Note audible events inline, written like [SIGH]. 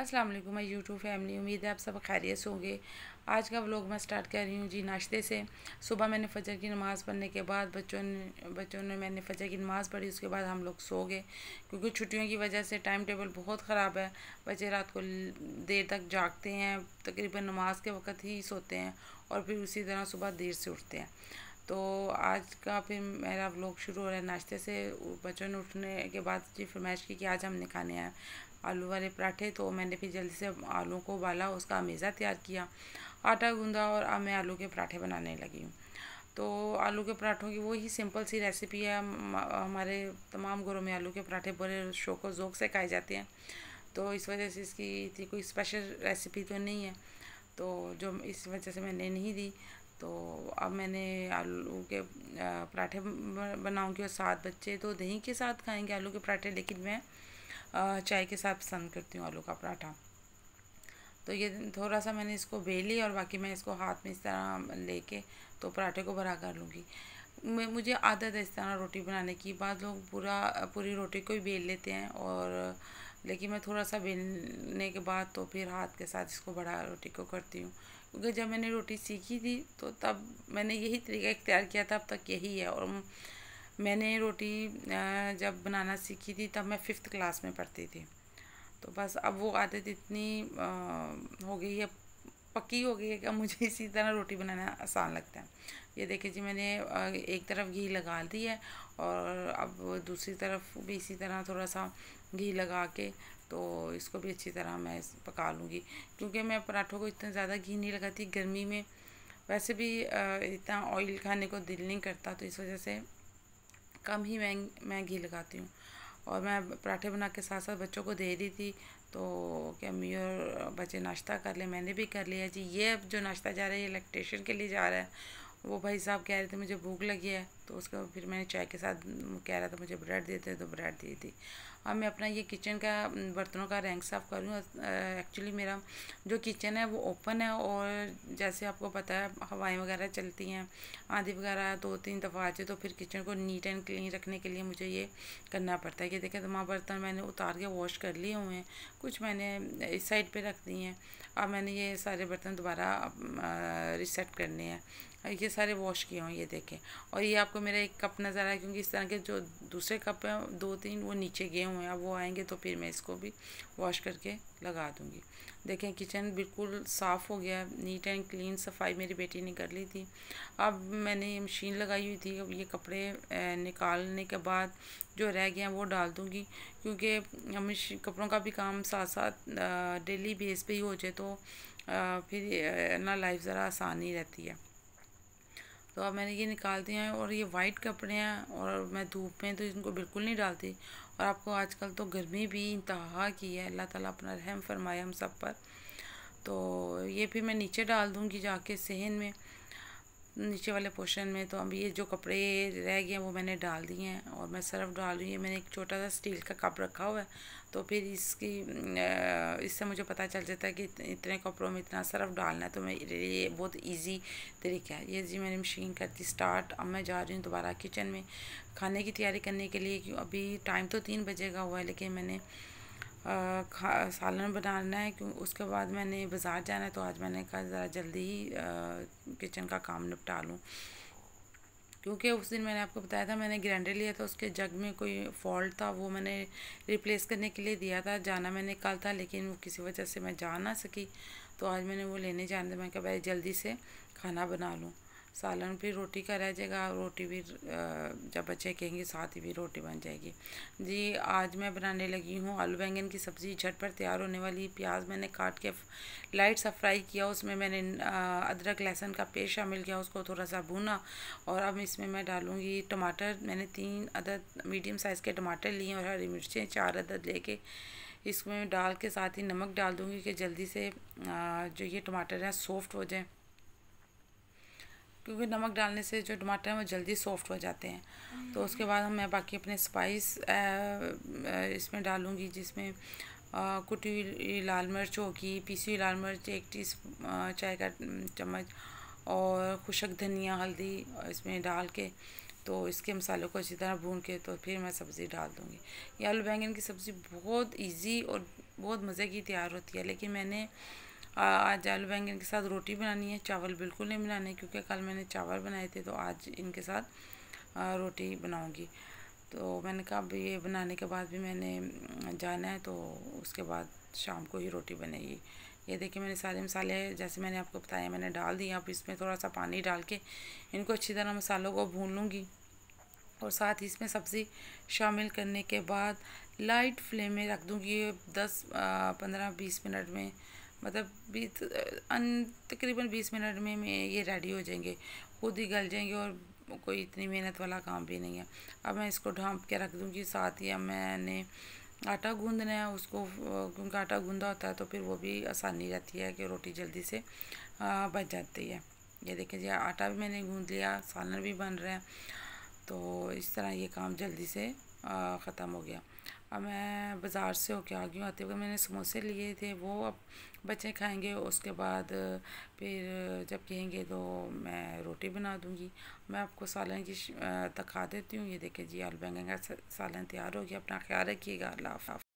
अस्सलाम वालेकुम मैं यूट्यूब फैमिली उम्मीद है आप सब खैरियत से होंगे आज का व्लॉग मैं स्टार्ट कर रही हूँ जी नाश्ते से सुबह मैंने फजर की नमाज़ पढ़ने के बाद बच्चों ने बच्चों ने मैंने फजर की नमाज़ पढ़ी उसके बाद हम लोग सो गए क्योंकि छुट्टियों की वजह से टाइम टेबल बहुत ख़राब है बच्चे रात को देर तक जागते हैं तकरीबन नमाज के वक्त ही सोते हैं और फिर उसी तरह सुबह देर से उठते हैं तो आज का फिर मेरा व्लॉग शुरू हो रहा है नाश्ते से बच्चों ने उठने के बाद जी फरमाइश की कि आज हमने खाने आए आलू वाले पराठे तो मैंने फिर जल्दी से आलू को उबाला उसका अमेज़ा तैयार किया आटा गूंदा और अब मैं आलू के पराठे बनाने लगी हूँ तो आलू के पराठों की वही सिंपल सी रेसिपी है हमारे तमाम घरों में आलू के पराठे बड़े शौक और जोक से खाए जाते हैं तो इस वजह से इसकी इतनी कोई स्पेशल रेसिपी तो नहीं है तो जो इस वजह से मैंने नहीं दी तो अब मैंने आलू के पराठे बनाऊंगी और सात बच्चे तो दही के साथ खाएंगे आलू के पराठे लेकिन मैं चाय के साथ पसंद करती हूँ आलू का पराठा तो ये थोड़ा सा मैंने इसको बेली और बाकी मैं इसको हाथ में इस तरह लेके तो पराठे को भरा कर लूँगी मैं मुझे आदत है इस तरह रोटी बनाने की बाद लोग पूरा पूरी रोटी को ही बेल लेते हैं और लेकिन मैं थोड़ा सा बेलने के बाद तो फिर हाथ के साथ इसको बड़ा रोटी को करती हूँ क्योंकि जब मैंने रोटी सीखी थी तो तब मैंने यही तरीका इख्तियार किया था अब तक यही है और मैंने रोटी जब बनाना सीखी थी तब मैं फ़िफ्थ क्लास में पढ़ती थी तो बस अब वो आदत इतनी हो गई है पक्की हो गई है कि मुझे [LAUGHS] इसी तरह रोटी बनाना आसान लगता है ये देखिए जी मैंने एक तरफ घी लगा दी है और अब दूसरी तरफ भी इसी तरह थोड़ा सा घी लगा के तो इसको भी अच्छी तरह मैं पका लूँगी क्योंकि मैं पराठों को इतना ज़्यादा घी नहीं लगाती गर्मी में वैसे भी इतना ऑयल खाने को दिल नहीं करता तो इस वजह से कम ही मैं मैं घी लगाती हूँ और मैं पराठे बना के साथ साथ बच्चों को दे रही थी तो क्या मम्मी और बच्चे नाश्ता कर ले मैंने भी कर लिया जी ये अब जो नाश्ता जा रहा है ये इलेक्ट्रेशन के लिए जा रहा है वो भाई साहब कह रहे थे मुझे भूख लगी है तो उसका फिर मैंने चाय के साथ कह रहा था मुझे ब्रेड देते तो ब्रेड दी थी अब मैं अपना ये किचन का बर्तनों का रैंक साफ़ कर रही हूँ एक्चुअली मेरा जो किचन है वो ओपन है और जैसे आपको पता है हवाएं वगैरह चलती हैं आंधी वगैरह दो तीन दफ़ा आ जाए तो फिर किचन को नीट एंड क्लीन रखने के लिए मुझे ये करना पड़ता है कि देखें तमाम तो बर्तन मैंने उतार के वॉश कर लिए हुए हैं कुछ मैंने इस साइड पर रख दिए हैं अब मैंने ये सारे बर्तन दोबारा रिसेट करने हैं ये सारे वॉश किए हुए ये देखें और ये आपको मेरा एक कप नज़र आया क्योंकि इस तरह के जो दूसरे कप हैं दो तीन वो नीचे गए हुए हैं अब वो आएंगे तो फिर मैं इसको भी वॉश करके लगा दूँगी देखें किचन बिल्कुल साफ़ हो गया नीट एंड क्लीन सफाई मेरी बेटी ने कर ली थी अब मैंने ये मशीन लगाई हुई थी अब ये कपड़े निकालने के बाद जो रह गए हैं वो डाल दूँगी क्योंकि हम कपड़ों का भी काम साथ साथ डेली बेस पर ही हो जाए तो फिर ना लाइफ ज़रा आसान ही रहती है तो अब मैंने ये निकाल दिया है और ये वाइट कपड़े हैं और मैं धूप में तो इनको बिल्कुल नहीं डालती और आपको आजकल तो गर्मी भी इंतहा की है अल्लाह ताला अपना रहम फरमाया हम सब पर तो ये भी मैं नीचे डाल दूँगी जाके सहन में नीचे वाले पोर्शन में तो अब ये जो कपड़े रह गए हैं वो मैंने डाल दिए हैं और मैं सर्फ डाल रही हूँ मैंने एक छोटा सा स्टील का कप रखा हुआ है तो फिर इसकी इससे मुझे पता चल जाता है कि इतने कपड़ों में इतना सर्फ डालना है तो मेरे लिए बहुत ईजी तरीका है ये जी मैंने मशीन कर दी स्टार्ट अब मैं जा रही हूँ दोबारा किचन में खाने की तैयारी करने के लिए क्यों अभी टाइम तो तीन बजे का हुआ है लेकिन मैंने खा सालन बनाना है क्यों उसके बाद मैंने बाज़ार जाना है तो आज मैंने कहा ज़रा जल्दी ही किचन का काम निपटा लूँ क्योंकि उस दिन मैंने आपको बताया था मैंने ग्राइंडर लिया था उसके जग में कोई फॉल्ट था वो मैंने रिप्लेस करने के लिए दिया था जाना मैंने कल था लेकिन वो किसी वजह से मैं जा ना सकी तो आज मैंने वो लेने जाने मैं कहा भाई जल्दी से खाना बना लूँ सालन फिर रोटी का रह जाएगा रोटी भी जब बच्चे कहेंगे साथ ही भी रोटी बन जाएगी जी आज मैं बनाने लगी हूँ आलू बैंगन की सब्ज़ी झटपट तैयार होने वाली प्याज मैंने काट के लाइट सा फ्राई किया उसमें मैंने अदरक लहसुन का पेस्ट शामिल किया उसको थोड़ा सा भूना और अब इसमें मैं डालूँगी टमाटर मैंने तीन अदद मीडियम साइज़ के टमाटर लिए और हरी मिर्चें चार अदद के इसमें डाल के साथ ही नमक डाल दूँगी कि जल्दी से जो ये टमाटर हैं सॉफ्ट हो जाएँ क्योंकि नमक डालने से जो टमाटर हैं वो जल्दी सॉफ्ट हो जाते हैं तो हम्म। उसके बाद हम मैं बाकी अपने स्पाइस इसमें डालूँगी जिसमें कुटी हुई लाल मिर्च होगी पीसी हुई लाल मिर्च एक टी चाय का चम्मच और खुशक धनिया हल्दी इसमें डाल के तो इसके मसालों को अच्छी तरह भून के तो फिर मैं सब्ज़ी डाल दूँगी ये आलू बैंगन की सब्ज़ी बहुत इजी और बहुत मज़े की तैयार होती है लेकिन मैंने आज आलू बैंगन के साथ रोटी बनानी है चावल बिल्कुल नहीं बनाने क्योंकि कल मैंने चावल बनाए थे तो आज इनके साथ रोटी बनाऊंगी तो मैंने कहा अब ये बनाने के बाद भी मैंने जाना है तो उसके बाद शाम को ही रोटी बनेगी ये देखिए मैंने सारे मसाले जैसे मैंने आपको बताया मैंने डाल दिए अब इसमें थोड़ा सा पानी डाल के इनको अच्छी तरह मसालों को भून लूँगी और साथ ही इसमें सब्ज़ी शामिल करने के बाद लाइट फ्लेम में रख दूँगी दस पंद्रह बीस मिनट में मतलब बीस अन तकरीबन बीस मिनट में मैं ये रेडी हो जाएंगे खुद ही गल जाएंगे और कोई इतनी मेहनत वाला काम भी नहीं है अब मैं इसको ढांप के रख दूँगी साथ ही अब मैंने आटा गूँधना है उसको क्योंकि आटा गूँधा होता है तो फिर वो भी आसानी रहती है कि रोटी जल्दी से बच जाती है ये देखिए जी आटा भी मैंने गूँध लिया सालन भी बन रहा है तो इस तरह ये काम जल्दी से ख़त्म हो गया अब मैं बाज़ार से होके आ गई हूँ आते हुए मैंने समोसे लिए थे वो अब बच्चे खाएंगे उसके बाद फिर जब कहेंगे तो मैं रोटी बना दूँगी मैं आपको सालन की तखा देती हूँ ये देखें जी आलू बैंगन का सालन तैयार हो गया अपना ख्याल रखिएगा अल्लाह हाफ